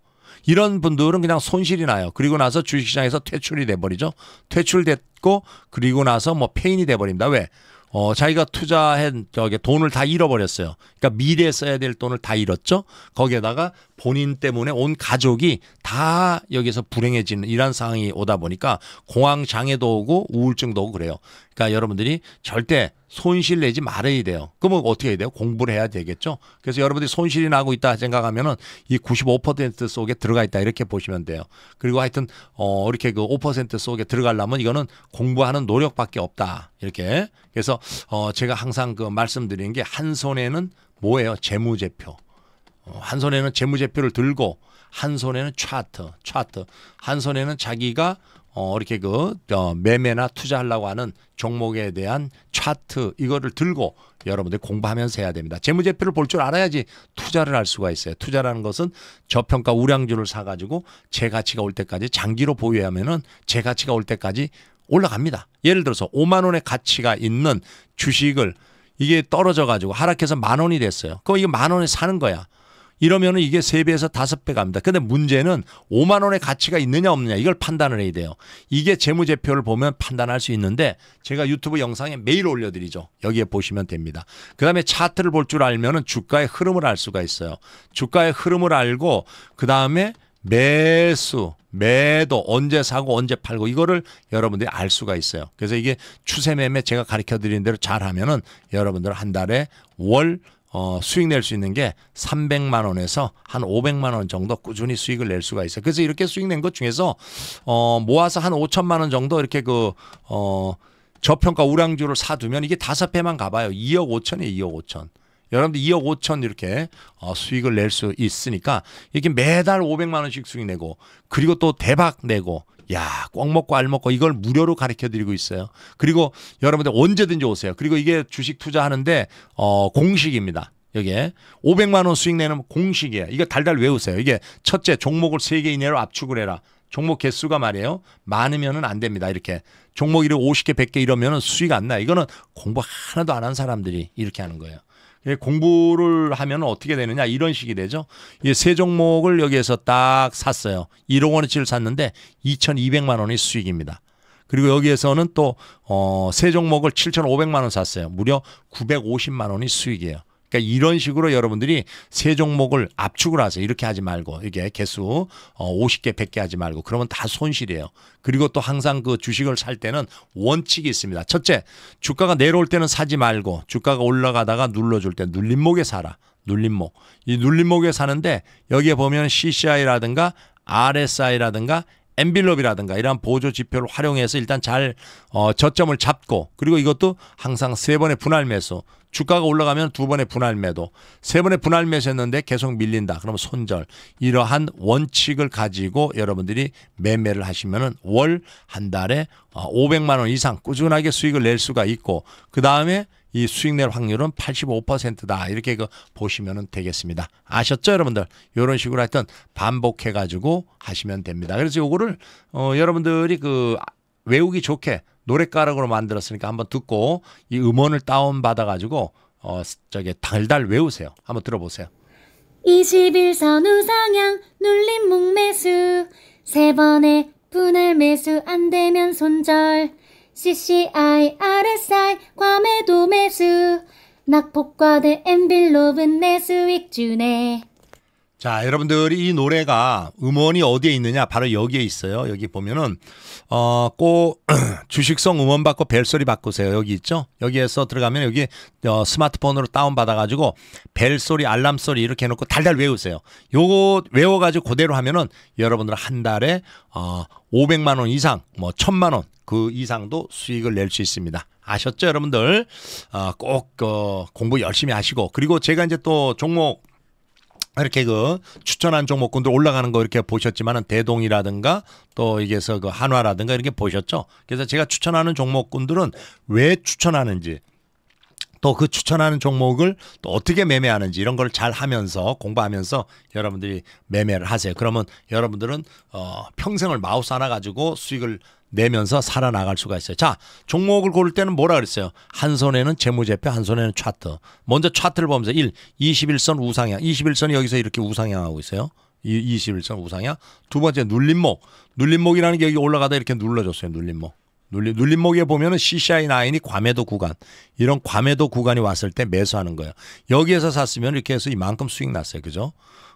이런 분들은 그냥 손실이 나요. 그리고 나서 주식시장에서 퇴출이 돼버리죠. 퇴출됐 짓고 그리고 나서 뭐 폐인이 돼버립니다. 왜? 어, 자기가 투자한 저기 돈을 다 잃어버렸어요. 그러니까 미래에 써야 될 돈을 다 잃었죠. 거기에다가 본인 때문에 온 가족이 다 여기서 불행해지는 이런 상황이 오다 보니까 공황 장애도 오고 우울증도 오고 그래요. 그러니까 여러분들이 절대 손실 내지 말아야 돼요. 그러면 어떻게 해야 돼요? 공부를 해야 되겠죠. 그래서 여러분들이 손실이 나고 있다 생각하면은 이95% 속에 들어가 있다 이렇게 보시면 돼요. 그리고 하여튼 어 이렇게 그 5% 속에 들어가려면 이거는 공부하는 노력밖에 없다. 이렇게. 그래서 어 제가 항상 그 말씀드리는 게 한 손에는 뭐예요? 재무제표. 어, 한 손에는 재무제표를 들고 한 손에는 차트, 차트. 한 손에는 자기가 어 이렇게 그 어, 매매나 투자하려고 하는 종목에 대한 차트 이거를 들고 여러분들 공부하면서 해야 됩니다. 재무제표를 볼 줄 알아야지 투자를 할 수가 있어요. 투자라는 것은 저평가 우량주를 사가지고 제 가치가 올 때까지 장기로 보유하면은 제 가치가 올 때까지 올라갑니다. 예를 들어서 5만 원의 가치가 있는 주식을 이게 떨어져 가지고 하락해서 만 원이 됐어요. 그럼 이게만 원에 사는 거야. 이러면 은 이게 3배에서 5배 갑니다. 근데 문제는 5만 원의 가치가 있느냐 없느냐 이걸 판단을 해야 돼요. 이게 재무제표를 보면 판단할 수 있는데 제가 유튜브 영상에 매일 올려드리죠. 여기에 보시면 됩니다. 그 다음에 차트를 볼 줄 알면 은 주가의 흐름을 알 수가 있어요. 주가의 흐름을 알고 그 다음에 매수, 매도, 언제 사고, 언제 팔고, 이거를 여러분들이 알 수가 있어요. 그래서 이게 추세 매매 제가 가르쳐 드리는 대로 잘 하면은 여러분들 한 달에 월 어, 수익 낼 수 있는 게 300만 원에서 한 500만 원 정도 꾸준히 수익을 낼 수가 있어요. 그래서 이렇게 수익 낸 것 중에서 어, 모아서 한 5천만 원 정도 이렇게 그 어, 저평가 우량주를 사두면 이게 다섯 배만 가봐요. 2억 5천에 이요 2억 5천. 여러분들 2억 5천 이렇게 어, 수익을 낼 수 있으니까 이렇게 매달 500만 원씩 수익 내고 그리고 또 대박 내고 야, 꽁 먹고 알 먹고 이걸 무료로 가르쳐 드리고 있어요. 그리고 여러분들 언제든지 오세요. 그리고 이게 주식 투자하는데 어 공식입니다. 여기에 500만 원 수익 내는 공식이에요. 이거 달달 외우세요. 이게 첫째 종목을 3개 이내로 압축을 해라. 종목 개수가 말이에요. 많으면은 안 됩니다. 이렇게 종목 이래 50개, 100개 이러면은 수익 안 나. 이거는 공부 하나도 안 한 사람들이 이렇게 하는 거예요. 예, 공부를 하면 어떻게 되느냐 이런 식이 되죠. 예, 세 종목을 여기에서 딱 샀어요. 1억 원어치를 샀는데 2,200만 원이 수익입니다. 그리고 여기에서는 또세 어, 종목을 7,500만 원 샀어요. 무려 950만 원이 수익이에요. 그러니까 이런 식으로 여러분들이 세 종목을 압축을 하세요. 이렇게 하지 말고 이게 개수 50개 어, 100개 하지 말고 그러면 다 손실이에요. 그리고 또 항상 그 주식을 살 때는 원칙이 있습니다. 첫째, 주가가 내려올 때는 사지 말고 주가가 올라가다가 눌러줄 때 눌림목에 사라. 눌림목. 이 눌림목에 사는데 여기에 보면 CCI라든가 RSI라든가 엠빌럽이라든가 이러한 보조 지표를 활용해서 일단 잘 어, 저점을 잡고 그리고 이것도 항상 세 번의 분할 매수 주가가 올라가면 두 번의 분할 매도 세 번의 분할 매수했는데 계속 밀린다 그러면 손절 이러한 원칙을 가지고 여러분들이 매매를 하시면은 월 한 달에 500만 어, 원 이상 꾸준하게 수익을 낼 수가 있고 그 다음에 이 수익 낼 확률은 85%다. 이렇게 그 보시면 되겠습니다. 아셨죠, 여러분들? 이런 식으로 하여튼 반복해 가지고 하시면 됩니다. 그래서 요거를 어, 여러분들이 그 외우기 좋게 노랫가락으로 만들었으니까 한번 듣고 이 음원을 다운 받아 가지고 어 저기 달달 외우세요. 한번 들어보세요. 21선 우상향 눌림 목매수 세 번의 분할 매수 안 되면 손절 CCI, RSI, 과매도 매수 낙폭과대 엠빌로브 내수익 주네 자, 여러분들이 이 노래가 음원이 어디에 있느냐? 바로 여기에 있어요. 여기 보면은 어, 꼭 [CLEARS THROAT] 주식성 음원 받고 벨소리 바꾸세요. 여기 있죠? 여기에서 들어가면 여기 어, 스마트폰으로 다운 받아 가지고 벨소리 알람 소리 이렇게 해 놓고 달달 외우세요. 요거 외워 가지고 그대로 하면은 여러분들 한 달에 어 500만 원 이상, 뭐 1000만 원 그 이상도 수익을 낼 수 있습니다. 아셨죠, 여러분들? 어, 꼭 어, 공부 열심히 하시고 그리고 제가 이제 또 종목 이렇게 그 추천한 종목군들 올라가는 거 이렇게 보셨지만은 대동이라든가 또 이게서 그 한화라든가 이렇게 보셨죠. 그래서 제가 추천하는 종목군들은 왜 추천하는지 또 그 추천하는 종목을 또 어떻게 매매하는지 이런 걸 잘 하면서 공부하면서 여러분들이 매매를 하세요. 그러면 여러분들은 어 평생을 마우스 하나 가지고 수익을 내면서 살아나갈 수가 있어요. 자, 종목을 고를 때는 뭐라 그랬어요? 한 손에는 재무제표, 한 손에는 차트. 먼저 차트를 보면서 1. 21선 우상향. 21선이 여기서 이렇게 우상향하고 있어요. 21선 우상향. 두 번째 눌림목. 눌림목이라는 게 여기 올라가다 이렇게 눌러줬어요. 눌림목. 눌림, 눌림목에 보면은 CCI9이 과매도 구간. 이런 과매도 구간이 왔을 때 매수하는 거예요. 여기에서 샀으면 이렇게 해서 이만큼 수익 났어요. 그죠?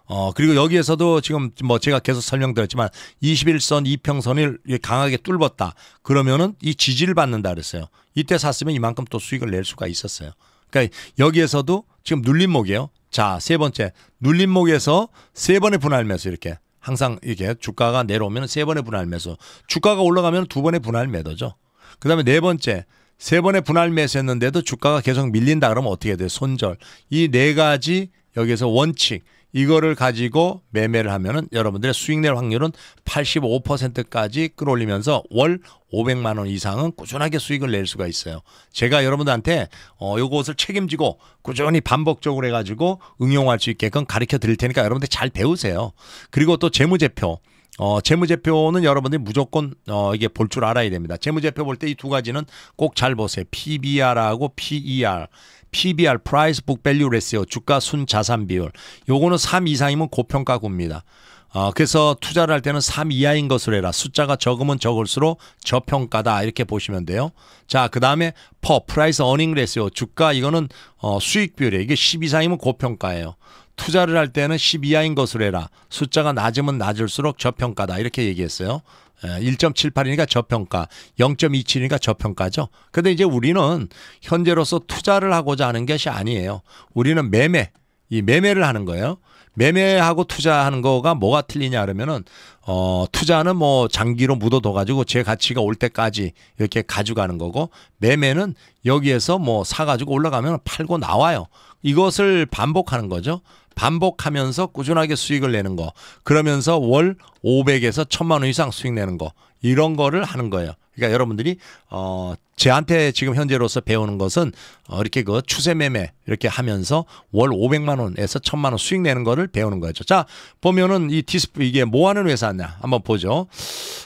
어, 그리고 여기에서도 지금 뭐 제가 계속 설명드렸지만 21선 이평선을 강하게 뚫었다. 그러면은 이 지지를 받는다 그랬어요. 이때 샀으면 이만큼 또 수익을 낼 수가 있었어요. 그러니까 여기에서도 지금 눌림목이에요. 자, 세 번째. 눌림목에서 세 번의 분할 매수 이렇게. 항상 이렇게 주가가 내려오면 세 번의 분할 매수. 주가가 올라가면 두 번의 분할 매도죠. 그 다음에 네 번째. 세 번의 분할 매수했는데도 주가가 계속 밀린다 그러면 어떻게 돼요? 손절. 이 네 가지 여기에서 원칙. 이거를 가지고 매매를 하면은 여러분들의 수익 낼 확률은 85%까지 끌어올리면서 월 500만 원 이상은 꾸준하게 수익을 낼 수가 있어요. 제가 여러분들한테 어 요것을 책임지고 꾸준히 반복적으로 해 가지고 응용할 수 있게끔 가르쳐 드릴 테니까 여러분들 잘 배우세요. 그리고 또 재무제표 어, 재무제표는 여러분들이 무조건 어, 이게 볼 줄 알아야 됩니다. 재무제표 볼 때 이 두 가지는 꼭 잘 보세요. PBR하고 PER. PBR (Price Book Value Ratio) 주가 순 자산 비율 요거는 3 이상이면 고평가구입니다 어, 그래서 투자를 할 때는 3 이하인 것을 해라. 숫자가 적으면 적을수록 저평가다 이렇게 보시면 돼요. 자, 그 다음에 퍼 (Price Earning Ratio) 주가 이거는 어, 수익 비율이에요. 이게 10 이상이면 고평가예요. 투자를 할 때는 10 이하인 것으로 해라. 숫자가 낮으면 낮을수록 저평가다. 이렇게 얘기했어요. 1.78이니까 예, 저평가, 0.27이니까 저평가죠. 근데 이제 우리는 현재로서 투자를 하고자 하는 것이 아니에요. 우리는 매매, 이 매매를 하는 거예요. 매매하고 투자하는 거가 뭐가 틀리냐 그러면은 어 투자는 뭐 장기로 묻어둬 가지고 제 가치가 올 때까지 이렇게 가져가는 거고 매매는 여기에서 뭐사 가지고 올라가면 팔고 나와요. 이것을 반복하는 거죠. 반복하면서 꾸준하게 수익을 내는 거. 그러면서 월 500에서 1000만 원 이상 수익 내는 거. 이런 거를 하는 거예요. 그러니까 여러분들이 어 제한테 지금 현재로서 배우는 것은 어 이렇게 그 추세 매매 이렇게 하면서 월 500만 원에서 1000만 원 수익 내는 거를 배우는 거죠. 자, 보면은 이 디스플 이게 뭐 하는 회사냐? 한번 보죠.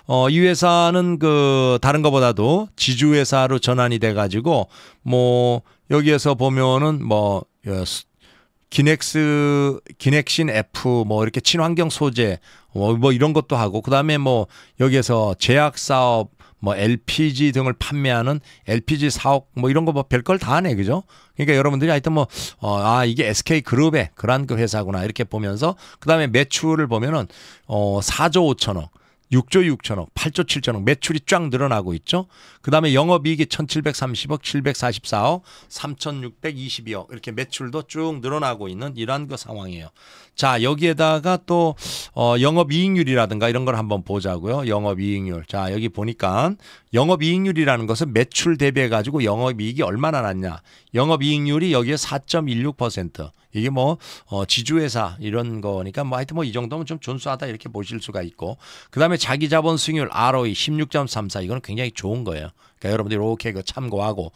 어 이 회사는 그 다른 거보다도 지주 회사로 전환이 돼 가지고 뭐 여기에서 보면은 뭐 어, 기넥스 기넥신 F 뭐 이렇게 친환경 소재 뭐, 뭐 이런 것도 하고 그다음에 뭐 여기에서 제약 사업 뭐 LPG 등을 판매하는 LPG 사업 뭐 이런 거 뭐 별 걸 다 하네 그죠? 그러니까 여러분들이 하여튼 뭐아 어 아, 이게 SK 그룹의 그런 그 회사구나 이렇게 보면서 그다음에 매출을 보면은 어 4조 5천억 6조 6천억, 8조 7천억 매출이 쫙 늘어나고 있죠. 그다음에 영업이익이 1,730억, 744억, 3,622억 이렇게 매출도 쭉 늘어나고 있는 이러한 그 상황이에요. 자 여기에다가 또 어, 영업이익률이라든가 이런 걸 한번 보자고요. 영업이익률. 자 여기 보니까 영업이익률이라는 것은 매출 대비해 가지고 영업이익이 얼마나 났냐. 영업이익률이 여기에 4.16%. 이게 뭐 어, 지주회사 이런 거니까 뭐 하여튼 뭐 이 정도면 좀 존수하다 이렇게 보실 수가 있고 그다음에 자기 자본 수익률 ROE 16.34 이거는 굉장히 좋은 거예요. 그러니까 여러분들 이렇게 이그 참고하고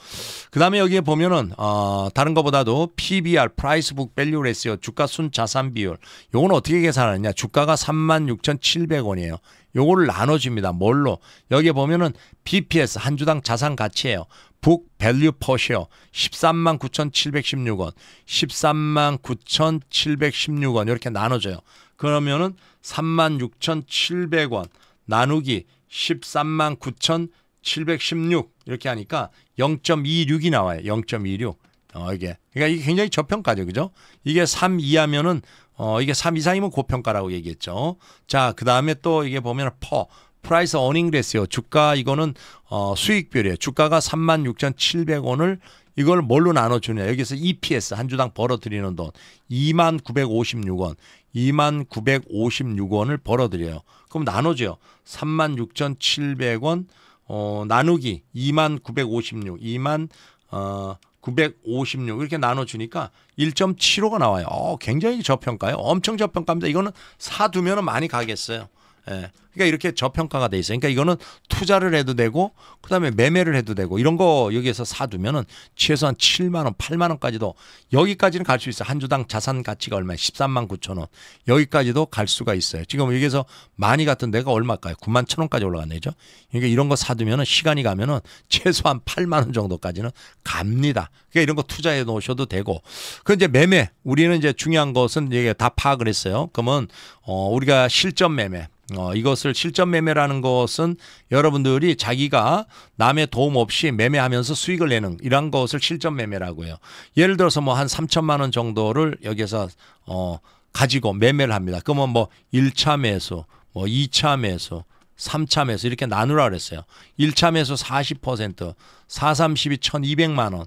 그다음에 여기에 보면은 어 다른 거보다도 PBR (Price Book Value Ratio) 주가 순 자산 비율 요건 어떻게 계산하느냐 주가가 36,700원이에요. 요거를 나눠줍니다. 뭘로? 여기에 보면은 BPS 한 주당 자산 가치예요. 북 밸류 퍼시어 13만 9,716원, 13만 9,716원 이렇게 나눠져요. 그러면은 3만 6,700원 나누기 13만 9,716 이렇게 하니까 0.26이 나와요. 0.26. 어, 이게. 그러니까 이게 굉장히 저평가죠. 그죠? 이게 3 이하면은 어, 이게 3 이상이면 고평가라고 얘기했죠. 자, 그 다음에 또 이게 보면 퍼. 프라이스 어닝 레스요. 주가 이거는 어, 수익별이에요. 주가가 36,700원을 이걸 뭘로 나눠주냐. 여기서 EPS 한 주당 벌어들이는 돈 2956원. 2956원을 벌어들여요. 그럼 나눠줘요. 36,700원 어, 나누기 2956. 2만 어, 956 이렇게 나눠주니까 1.75가 나와요. 어, 굉장히 저평가요. 엄청 저평가입니다. 이거는 사두면 많이 가겠어요. 예. 그러니까 이렇게 저평가가 돼 있어요. 그러니까 이거는 투자를 해도 되고 그다음에 매매를 해도 되고 이런 거 여기에서 사두면은 최소한 7만 원, 8만 원까지도 여기까지는 갈 수 있어요. 한 주당 자산 가치가 얼마예요? 13만 9천 원. 여기까지도 갈 수가 있어요. 지금 여기서 에 많이 갔던 데가 얼마까요 9만 1천 원까지 올라갔네죠. 그러니까 이런 거 사두면은 시간이 가면은 최소한 8만 원 정도까지는 갑니다. 그러니까 이런 거 투자해 놓으셔도 되고 그 이제 매매 우리는 이제 중요한 것은 이게 다 파악을 했어요. 그러면 어 우리가 실전 매매 어, 이것을 실전 매매라는 것은 여러분들이 자기가 남의 도움 없이 매매하면서 수익을 내는 이런 것을 실전 매매라고 해요. 예를 들어서 뭐 한 3천만 원 정도를 여기서 어, 가지고 매매를 합니다. 그러면 뭐 1차 매수, 뭐 2차 매수, 3차 매수 이렇게 나누라 그랬어요. 1차 매수 40%, 432,200만 1 원,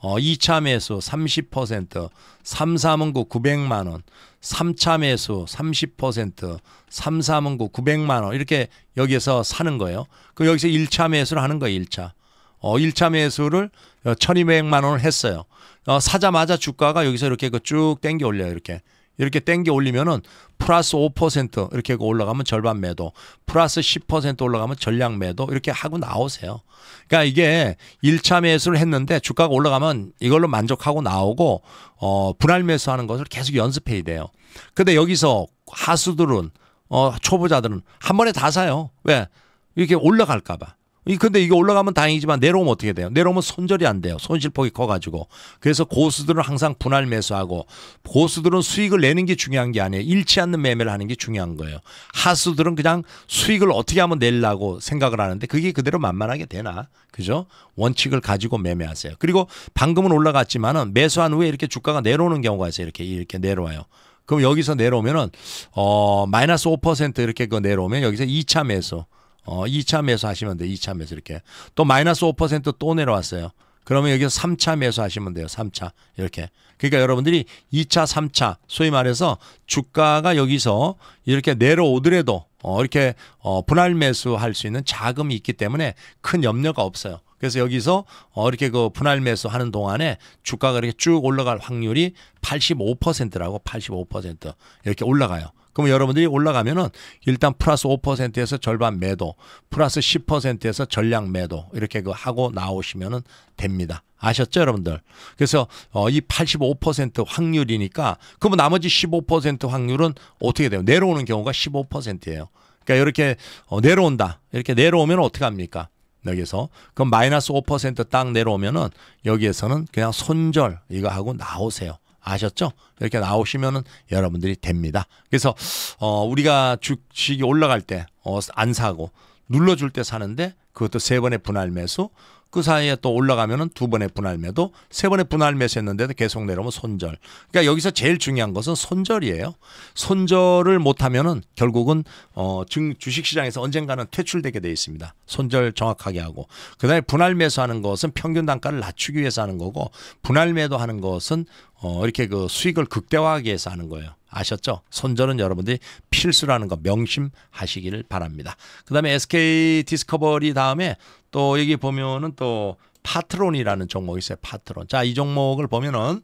어, 2차 매수 30%, 3, 4문구 900만 원, 3차 매수 30%, 3, 4문구 900만 원 이렇게 여기에서 사는 거예요. 그 여기서 1차 매수를 하는 거예요. 1차. 어, 1차 매수를 1200만 어, 원을 했어요. 어, 사자마자 주가가 여기서 이렇게 그 쭉 땡겨 올려요. 이렇게. 이렇게 땡겨 올리면은 플러스 5% 이렇게 올라가면 절반 매도, 플러스 10% 올라가면 전량 매도 이렇게 하고 나오세요. 그러니까 이게 1차 매수를 했는데 주가가 올라가면 이걸로 만족하고 나오고 어 분할 매수하는 것을 계속 연습해야 돼요. 근데 여기서 하수들은 어 초보자들은 한 번에 다 사요. 왜? 이렇게 올라갈까 봐. 근데 이게 올라가면 다행이지만 내려오면 어떻게 돼요? 내려오면 손절이 안 돼요. 손실폭이 커가지고. 그래서 고수들은 항상 분할 매수하고 고수들은 수익을 내는 게 중요한 게 아니에요. 잃지 않는 매매를 하는 게 중요한 거예요. 하수들은 그냥 수익을 어떻게 하면 낼라고 생각을 하는데 그게 그대로 만만하게 되나? 그죠? 원칙을 가지고 매매하세요. 그리고 방금은 올라갔지만은 매수한 후에 이렇게 주가가 내려오는 경우가 있어요. 이렇게 이렇게 내려와요. 그럼 여기서 내려오면은 어 마이너스 5% 이렇게 그 내려오면 여기서 2차 매수 어, 2차 매수하시면 돼요. 2차 매수 이렇게. 또 마이너스 5%또 내려왔어요. 그러면 여기서 3차 매수하시면 돼요. 3차 이렇게. 그러니까 여러분들이 2차, 3차 소위 말해서 주가가 여기서 이렇게 내려오더라도 어, 이렇게 어, 분할 매수할 수 있는 자금이 있기 때문에 큰 염려가 없어요. 그래서 여기서 어, 이렇게 그 분할 매수 하는 동안에 주가가 이렇게 쭉 올라갈 확률이 85%라고 85% 이렇게 올라가요. 그러면 여러분들이 올라가면은 일단 플러스 5%에서 절반 매도, 플러스 10%에서 전량 매도 이렇게 그 하고 나오시면은 됩니다. 아셨죠, 여러분들? 그래서 어, 이 85% 확률이니까 그럼 나머지 15% 확률은 어떻게 돼요? 내려오는 경우가 15%예요. 그러니까 이렇게 어, 내려온다. 이렇게 내려오면 어떻게 합니까? 여기서 그럼 마이너스 5%딱 내려오면은 여기에서는 그냥 손절 이거 하고 나오세요. 아셨죠? 이렇게 나오시면은 여러분들이 됩니다. 그래서 어 우리가 주식이 올라갈 때안 어 사고 눌러줄 때 사는데 그것도 세 번의 분할 매수 그 사이에 또 올라가면은 두 번의 분할 매도, 세 번의 분할 매수 했는데도 계속 내려오면 손절. 그러니까 여기서 제일 중요한 것은 손절이에요. 손절을 못하면은 결국은 어, 주식시장에서 언젠가는 퇴출되게 돼 있습니다. 손절 정확하게 하고. 그다음에 분할 매수하는 것은 평균 단가를 낮추기 위해서 하는 거고 분할 매도하는 것은 어, 이렇게 그 수익을 극대화하기 위해서 하는 거예요. 아셨죠? 손절은 여러분들이 필수라는 거 명심하시기를 바랍니다. 그 다음에 SK 디스커버리 다음에 또 여기 보면은 또 파트론이라는 종목이 있어요. 파트론. 자, 이 종목을 보면은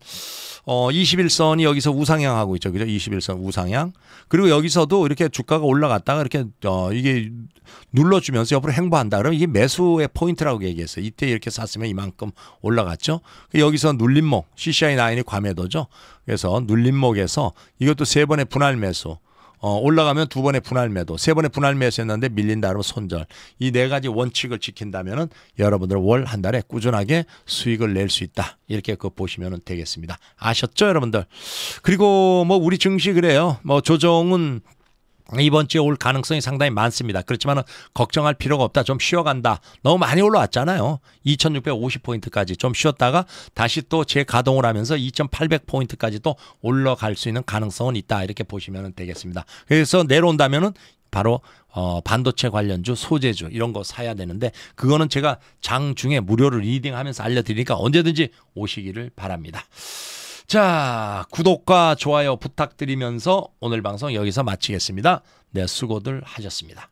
어 21선이 여기서 우상향하고 있죠. 그죠? 21선 우상향. 그리고 여기서도 이렇게 주가가 올라갔다가 이렇게 어 이게 눌러 주면서 옆으로 행보한다. 그러면 이게 매수의 포인트라고 얘기했어요. 이때 이렇게 샀으면 이만큼 올라갔죠. 그 여기서 눌림목 CCI9이 과매도죠. 그래서 눌림목에서 이것도 세 번의 분할 매수. 어, 올라가면 두 번의 분할 매도, 세 번의 분할 매수했는데 밀린다 그러면 손절. 이 네 가지 원칙을 지킨다면은 여러분들 월 한 달에 꾸준하게 수익을 낼 수 있다. 이렇게 그 보시면 되겠습니다. 아셨죠, 여러분들? 그리고 뭐 우리 증시 그래요. 뭐 조정은 이번 주에 올 가능성이 상당히 많습니다. 그렇지만 걱정할 필요가 없다. 좀 쉬어간다. 너무 많이 올라왔잖아요. 2650포인트까지 좀 쉬었다가 다시 또 재가동을 하면서 2800포인트까지 또 올라갈 수 있는 가능성은 있다. 이렇게 보시면 되겠습니다. 그래서 내려온다면은 바로 어, 반도체 관련주, 소재주 이런 거 사야 되는데 그거는 제가 장 중에 무료로 리딩하면서 알려드리니까 언제든지 오시기를 바랍니다. 자, 구독과 좋아요 부탁드리면서 오늘 방송 여기서 마치겠습니다. 네, 수고들 하셨습니다.